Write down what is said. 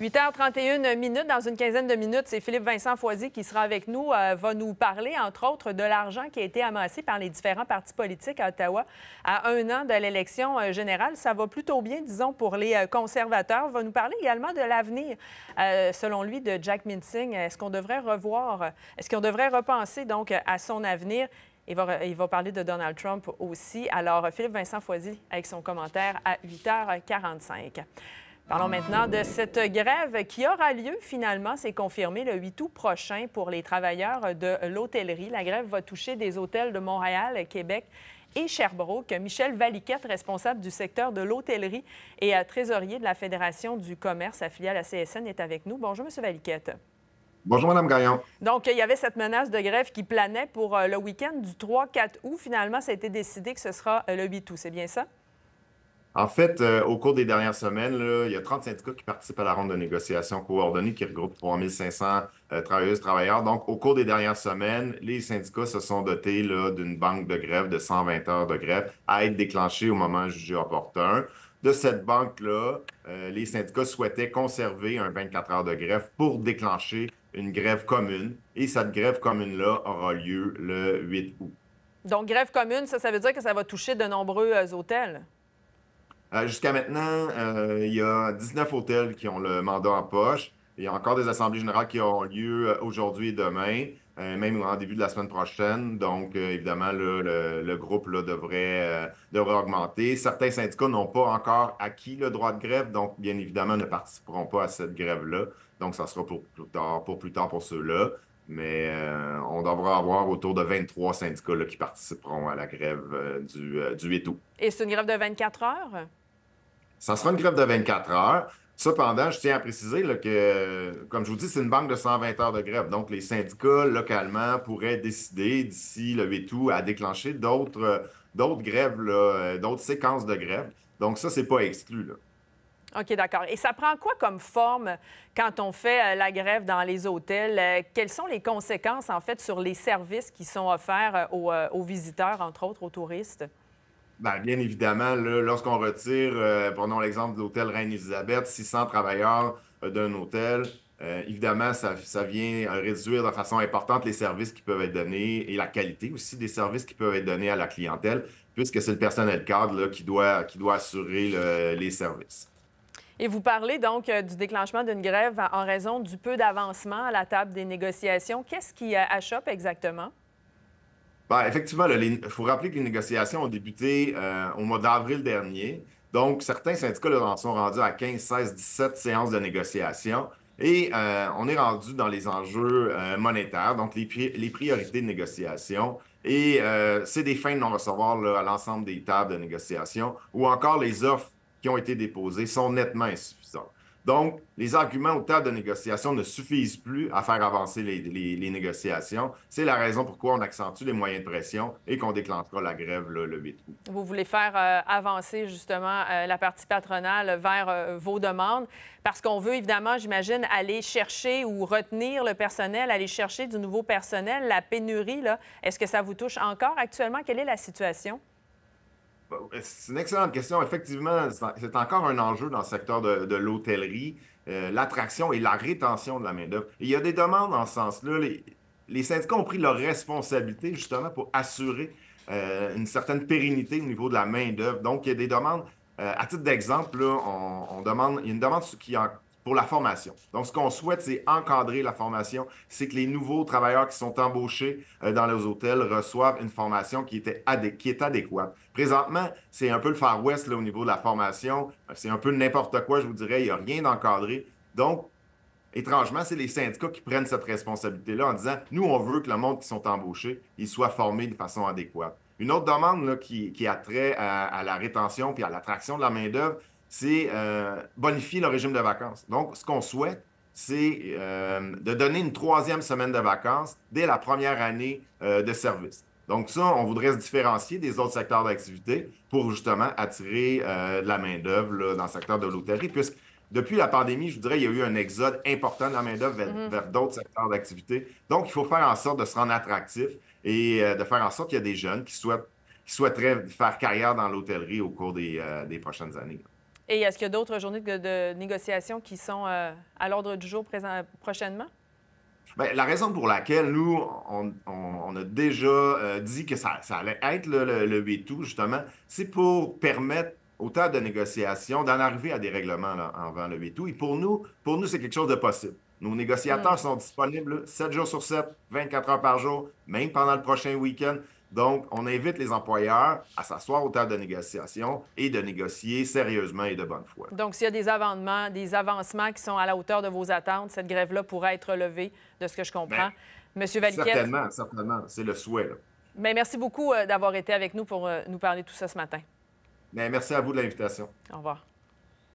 8h31 minutes, dans une quinzaine de minutes, c'est Philippe Vincent Foisy qui sera avec nous, euh, va nous parler, entre autres, de l'argent qui a été amassé par les différents partis politiques à Ottawa à un an de l'élection euh, générale. Ça va plutôt bien, disons, pour les euh, conservateurs. Va nous parler également de l'avenir, selon lui, de Jack Minsing. Est-ce qu'on devrait revoir, est-ce qu'on devrait repenser, donc, à son avenir? Il va, il va, parler de Donald Trump aussi. Alors, Philippe Vincent Foisy avec son commentaire à 8h45. Parlons maintenant de cette grève qui aura lieu finalement, c'est confirmé le 8 août prochain pour les travailleurs de l'hôtellerie. La grève va toucher des hôtels de Montréal, Québec et Sherbrooke. Michel Valiquette, responsable du secteur de l'hôtellerie et euh, trésorier de la Fédération du commerce affiliée à la CSN, est avec nous. Bonjour, M. Valiquette. Bonjour, Mme Gaillon. Donc, il y avait cette menace de grève qui planait pour euh, le week-end du 3-4 août. Finalement, ça a été décidé que ce sera euh, le 8 août. C'est bien ça? En fait, euh, au cours des dernières semaines, il y a 30 syndicats qui participent à la ronde de négociation coordonnée qui regroupe 3500 euh, travailleuses, travailleurs. Donc, au cours des dernières semaines, les syndicats se sont dotés d'une banque de grève de 120 heures de grève à être déclenchée au moment jugé opportun. De cette banque-là, euh, les syndicats souhaitaient conserver un 24 heures de grève pour déclencher une grève commune. Et cette grève commune-là aura lieu le 8 août. Donc, grève commune, ça veut dire que ça va toucher de nombreux euh, hôtels? Euh, jusqu'à maintenant, euh, il y a 19 hôtels qui ont le mandat en poche. Il y a encore des assemblées générales qui auront lieu euh, aujourd'hui et demain, même en début de la semaine prochaine. Donc, évidemment, le, groupe devrait, augmenter. Certains syndicats n'ont pas encore acquis le droit de grève, donc, bien évidemment, ne participeront pas à cette grève-là. Donc, ça sera pour plus tard pour, ceux-là. Mais on devra avoir autour de 23 syndicats qui participeront à la grève du, du 8 août. Et c'est une grève de 24 heures? Ça sera une grève de 24 heures. Cependant, je tiens à préciser que, comme je vous dis, c'est une banque de 120 heures de grève. Donc, les syndicats localement pourraient décider d'ici le 8 à déclencher d'autres grèves, euh, d'autres séquences de grève. Donc, ça, c'est pas exclu. OK, d'accord. Et ça prend quoi comme forme quand on fait euh, la grève dans les hôtels? Euh, quelles sont les conséquences, en fait, sur les services qui sont offerts aux visiteurs, entre autres aux touristes? Ben, bien évidemment, lorsqu'on retire, euh, prenons l'exemple de l'hôtel Reine-Élisabeth, 600 travailleurs euh, d'un hôtel, euh, évidemment, ça, vient réduire de façon importante les services qui peuvent être donnés et la qualité aussi des services qui peuvent être donnés à la clientèle, puisque c'est le personnel cadre qui, doit, qui doit assurer les services. Et vous parlez donc du déclenchement d'une grève en raison du peu d'avancement à la table des négociations. Qu'est-ce qui achoppe exactement? Ben, effectivement, il faut rappeler que les négociations ont débuté euh, au mois d'avril dernier. Donc, certains syndicats sont rendus à 15, 16, 17 séances de négociation. Et euh, on est rendu dans les enjeux euh, monétaires, donc les, les, priorités de négociation. Et c'est des fins de non-recevoir à l'ensemble des tables de négociation ou encore les offres qui ont été déposées sont nettement insuffisantes. Donc, les arguments aux tables de négociation ne suffisent plus à faire avancer les, négociations. C'est la raison pourquoi on accentue les moyens de pression et qu'on déclenchera la grève le 8 août. Vous voulez faire euh, avancer justement euh, la partie patronale vers euh, vos demandes parce qu'on veut évidemment, j'imagine, aller chercher ou retenir le personnel, aller chercher du nouveau personnel. La pénurie, est-ce que ça vous touche encore actuellement? Quelle est la situation? C'est une excellente question. Effectivement, c'est encore un enjeu dans le secteur de, l'hôtellerie, euh, l'attraction et la rétention de la main-d'œuvre. Il y a des demandes dans ce sens-là. Les, syndicats ont pris leur responsabilité justement pour assurer euh, une certaine pérennité au niveau de la main-d'œuvre. Donc, il y a des demandes. Euh, à titre d'exemple, on, demande, il y a une demande qui, en, pour la formation. Donc, ce qu'on souhaite, c'est encadrer la formation. C'est que les nouveaux travailleurs qui sont embauchés euh, dans les hôtels reçoivent une formation qui, était est adéquate. Présentement, c'est un peu le Far West au niveau de la formation. Euh, c'est un peu n'importe quoi, je vous dirais. Il n'y a rien d'encadré. Donc, étrangement, c'est les syndicats qui prennent cette responsabilité-là en disant, nous, on veut que le monde qui sont embauchés, ils soient formés de façon adéquate. Une autre demande là, qui, a trait à, à la rétention puis à l'attraction de la main-d'œuvre, c'est euh, bonifier le régime de vacances. Donc, ce qu'on souhaite, c'est euh, de donner une troisième semaine de vacances dès la première année euh, de service. Donc ça, on voudrait se différencier des autres secteurs d'activité pour justement attirer de la main-d'œuvre dans le secteur de l'hôtellerie, puisque depuis la pandémie, je vous dirais, il y a eu un exode important de la main-d'œuvre mm-hmm. vers, d'autres secteurs d'activité. Donc, il faut faire en sorte de se rendre attractif et de faire en sorte qu'il y a des jeunes qui, souhaitent, souhaiteraient faire carrière dans l'hôtellerie au cours des prochaines années. Et est-ce qu'il y a d'autres journées de, de négociation qui sont euh, à l'ordre du jour prochainement? Ben, la raison pour laquelle nous, on, a déjà euh, dit que ça, allait être le, le, le, 8 justement, c'est pour permettre au temps de négociations d'en arriver à des règlements en avant le 8 août. Et pour nous, pour nous, c'est quelque chose de possible. Nos négociateurs mm. sont disponibles 7 jours sur 7, 24 heures par jour, même pendant le prochain week-end. Donc, on invite les employeurs à s'asseoir au table de négociation et de négocier sérieusement et de bonne foi. Donc, s'il y a des avancements, des avancements qui sont à la hauteur de vos attentes, cette grève-là pourrait être levée, de ce que je comprends. Ben, Monsieur Certainement, certainement. C'est le souhait. Ben, merci beaucoup euh, d'avoir été avec nous pour euh, nous parler de tout ça ce matin. Mais ben, merci à vous de l'invitation. Au revoir.